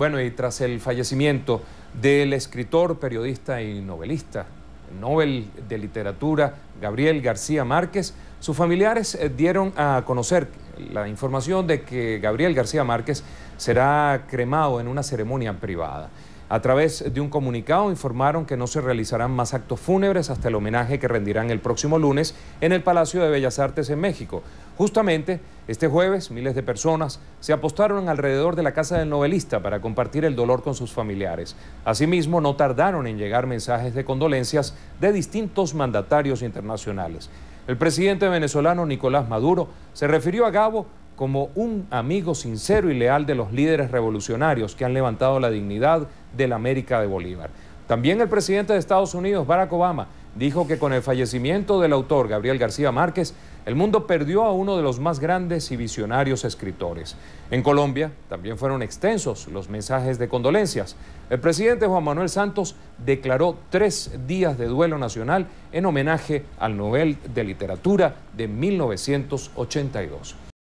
Bueno, y tras el fallecimiento del escritor, periodista y novelista, Nobel de Literatura, Gabriel García Márquez, sus familiares eh, dieron a conocer la información de que Gabriel García Márquez será cremado en una ceremonia privada. A través de un comunicado informaron que no se realizarán más actos fúnebres hasta el homenaje que rendirán el próximo lunes en el Palacio de Bellas Artes en México. Justamente este jueves miles de personas se apostaron alrededor de la casa del novelista para compartir el dolor con sus familiares. Asimismo, no tardaron en llegar mensajes de condolencias de distintos mandatarios internacionales. El presidente venezolano Nicolás Maduro se refirió a Gabo como un amigo sincero y leal de los líderes revolucionarios que han levantado la dignidad de la América de Bolívar. También el presidente de Estados Unidos, Barack Obama, dijo que con el fallecimiento del autor Gabriel García Márquez, el mundo perdió a uno de los más grandes y visionarios escritores. En Colombia también fueron extensos los mensajes de condolencias. El presidente Juan Manuel Santos declaró tres días de duelo nacional en homenaje al Nobel de Literatura de 1982.